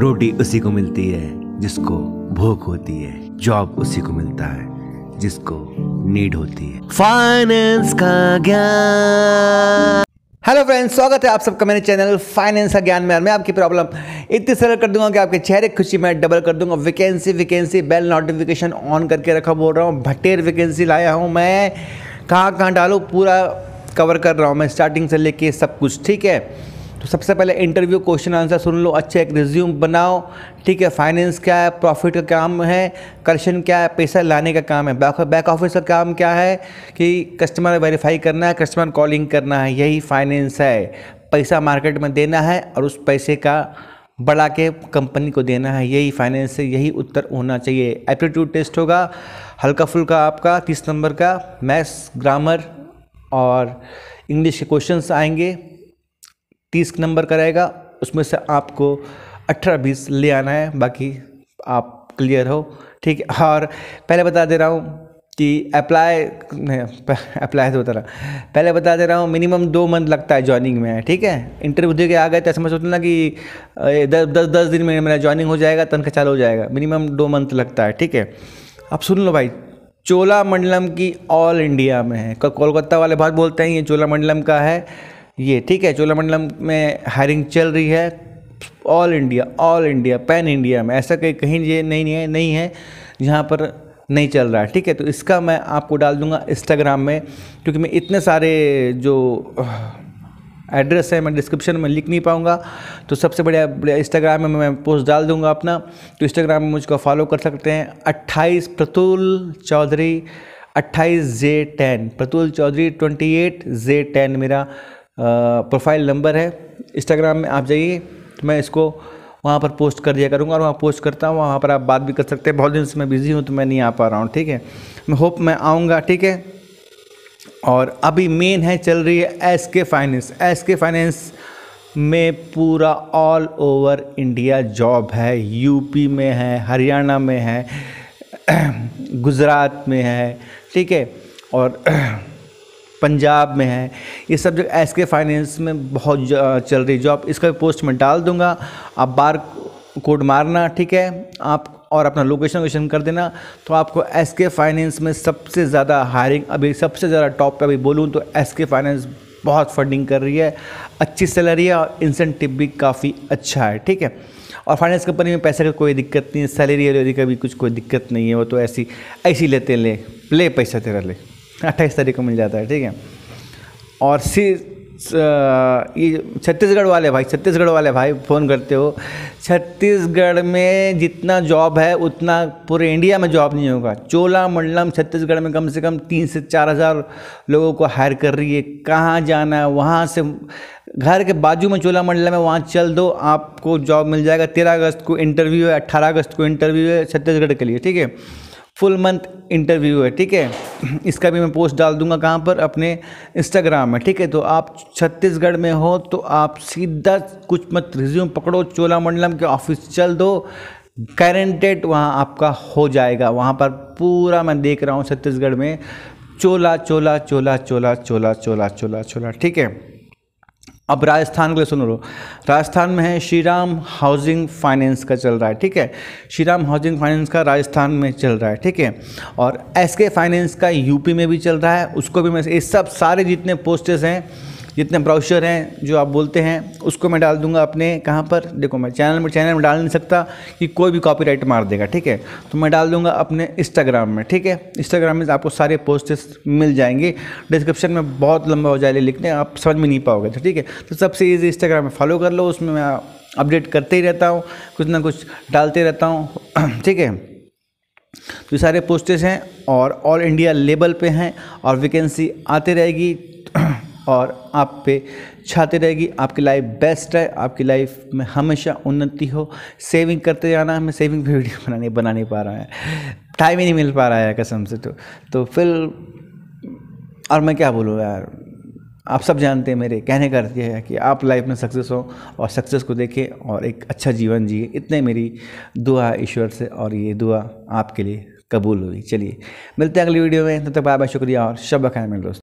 रोटी उसी को मिलती है जिसको भूख होती है जॉब उसी को मिलता है जिसको नीड होती है फाइनेंस का ज्ञान हेलो फ्रेंड्स स्वागत है आप सबका मेरे चैनल फाइनेंस का ज्ञान में और मैं आपकी प्रॉब्लम इतनी सरल कर दूंगा कि आपके चेहरे खुशी में डबल कर दूंगा vacancy vacancy bell notification on करके रखा बोल रहा हूँ भटेर वैकेंसी लाया हूँ मैं कहाँ कहाँ डालू पूरा कवर कर रहा हूँ मैं स्टार्टिंग से लेके सब कुछ ठीक है तो सबसे पहले इंटरव्यू क्वेश्चन आंसर सुन लो अच्छे एक रिज्यूम बनाओ ठीक है फाइनेंस क्या है प्रॉफिट का काम है करेक्शन क्या है पैसा लाने का काम है बैक ऑफिस का काम क्या है कि कस्टमर वेरीफाई करना है कस्टमर कॉलिंग करना है यही फाइनेंस है पैसा मार्केट में देना है और उस पैसे का बढ़ा के कंपनी को देना है यही फाइनेंस से यही उत्तर होना चाहिए एप्टीट्यूड टेस्ट होगा हल्का फुल्का आपका तीस नंबर का मैथ्स ग्रामर और इंग्लिश के क्वेश्चंस आएंगे तीस नंबर का रहेगा उसमें से आपको अठारह बीस ले आना है बाकी आप क्लियर हो ठीक है और पहले बता दे रहा हूँ कि अप्लाई अप्लाई तो बता रहा पहले बता दे रहा हूँ मिनिमम दो मंथ लगता है ज्वाइनिंग में ठीक है इंटरव्यू दे के आ गए तो ऐसा मैं ना कि दस दस दस दिन में मेरा ज्वाइनिंग हो जाएगा तनख्वाह चालू हो जाएगा मिनिमम दो मंथ लगता है ठीक है अब सुन लो भाई चोला मंडलम की ऑल इंडिया में है कोलकाता वाले बहुत बोलते हैं ये चोला मंडलम का है ये ठीक है चोलामंडलम में हायरिंग चल रही है all India all India pan India में ऐसा कहीं कहीं ये नहीं है नहीं है जहाँ पर नहीं चल रहा है ठीक है तो इसका मैं आपको डाल दूंगा इंस्टाग्राम में क्योंकि मैं इतने सारे जो एड्रेस है मैं डिस्क्रिप्शन में लिख नहीं पाऊँगा तो सबसे बढ़िया बढ़िया इंस्टाग्राम में मैं पोस्ट डाल दूंगा अपना तो इंस्टाग्राम में मुझको फॉलो कर सकते हैं अट्ठाईस प्रतुल चौधरी अट्ठाईस J ten Pratul Chaudhary twenty eight J ten मेरा प्रोफाइल नंबर है इंस्टाग्राम में आप जाइए तो मैं इसको वहाँ पर पोस्ट कर दिया करूँगा और वहाँ पोस्ट करता हूँ वहाँ पर आप बात भी कर सकते हैं बहुत दिन से मैं बिज़ी हूँ तो मैं नहीं आ पा रहा हूँ ठीक है मैं होप मैं आऊँगा ठीक है और अभी मेन है चल रही है एस के फाइनेंस एस के फाइनेंस में पूरा ऑल ओवर इंडिया जॉब है यूपी में है हरियाणा में है गुजरात में है ठीक है और पंजाब में है ये सब जो एस के फाइनेंस में बहुत चल रही जॉब इसका पोस्ट में डाल दूंगा आप बार कोड मारना ठीक है आप और अपना लोकेशन वोकेशन कर देना तो आपको एस के फाइनेंस में सबसे ज़्यादा हायरिंग अभी सबसे ज़्यादा टॉप पे अभी बोलूँ तो एस के फाइनेंस बहुत फंडिंग कर रही है अच्छी सैलरी है और इंसेंटिव भी काफ़ी अच्छा है ठीक है और फाइनेंस कंपनी में पैसे का कोई दिक्कत नहीं है सैलरी वैलरी का भी कुछ कोई दिक्कत नहीं है वो तो ऐसी ऐसी लेते ले पैसा तेरा ले अट्ठाईस तारीख को मिल जाता है ठीक है और सी ये छत्तीसगढ़ वाले भाई छत्तीसगढ़ वाले भाई फ़ोन करते हो छत्तीसगढ़ में जितना जॉब है उतना पूरे इंडिया में जॉब नहीं होगा चोला मंडलम छत्तीसगढ़ में कम से कम तीन से चार हज़ार लोगों को हायर कर रही है कहाँ जाना है वहाँ से घर के बाजू में चोला मंडलम है वहाँ चल दो आपको जॉब मिल जाएगा तेरह अगस्त को इंटरव्यू है अट्ठारह अगस्त को इंटरव्यू है छत्तीसगढ़ के लिए ठीक है फुल मंथ इंटरव्यू है ठीक है इसका भी मैं पोस्ट डाल दूंगा कहाँ पर अपने इंस्टाग्राम में ठीक है तो आप छत्तीसगढ़ में हो तो आप सीधा कुछ मत रिज्यूम पकड़ो चोलामंडलम के ऑफिस चल दो गारंटेड वहाँ आपका हो जाएगा वहाँ पर पूरा मैं देख रहा हूँ छत्तीसगढ़ में चोला चोला चोला चोला चोला चोला चोला चोला ठीक है अब राजस्थान के लिए सुन लो राजस्थान में है श्री राम हाउसिंग फाइनेंस का चल रहा है ठीक है श्री राम हाउसिंग फाइनेंस का राजस्थान में चल रहा है ठीक है और एस के फाइनेंस का यूपी में भी चल रहा है उसको भी मैं ये सब सारे जितने पोस्टेस हैं जितने ब्राउशर हैं जो आप बोलते हैं उसको मैं डाल दूंगा अपने कहाँ पर देखो मैं चैनल में चैनल में डाल नहीं सकता कि कोई भी कॉपीराइट मार देगा ठीक है तो मैं डाल दूंगा अपने इंस्टाग्राम में ठीक है इंस्टाग्राम में आपको सारे पोस्टेस मिल जाएंगे डिस्क्रिप्शन में बहुत लंबा हो जाएगा लिखने आप समझ में नहीं पाओगे तो ठीक है तो सबसे ईजी इंस्टाग्राम में फॉलो कर लो उसमें मैं अपडेट करते ही रहता हूँ कुछ ना कुछ डालते रहता हूँ ठीक है तो सारे पोस्टेज हैं और ऑल इंडिया लेवल पे हैं और वैकेंसी आते रहेगी और आप पे छाती रहेगी आपकी लाइफ बेस्ट है आपकी लाइफ में हमेशा उन्नति हो सेविंग करते जाना मैं सेविंग पे वीडियो बनाने बना नहीं पा रहा है टाइम ही नहीं मिल पा रहा है कसम से तो तो फिर और मैं क्या बोलूँ यार आप सब जानते हैं मेरे कहने का अर्थ है कि आप लाइफ में सक्सेस हो और सक्सेस को देखें और एक अच्छा जीवन जिए इतने मेरी दुआ है ईश्वर से और ये दुआ आपके लिए कबूल हुई चलिए मिलते हैं अगली वीडियो में तब तो तक बाय बाय शुक्रिया और शब खैर मेरे दोस्त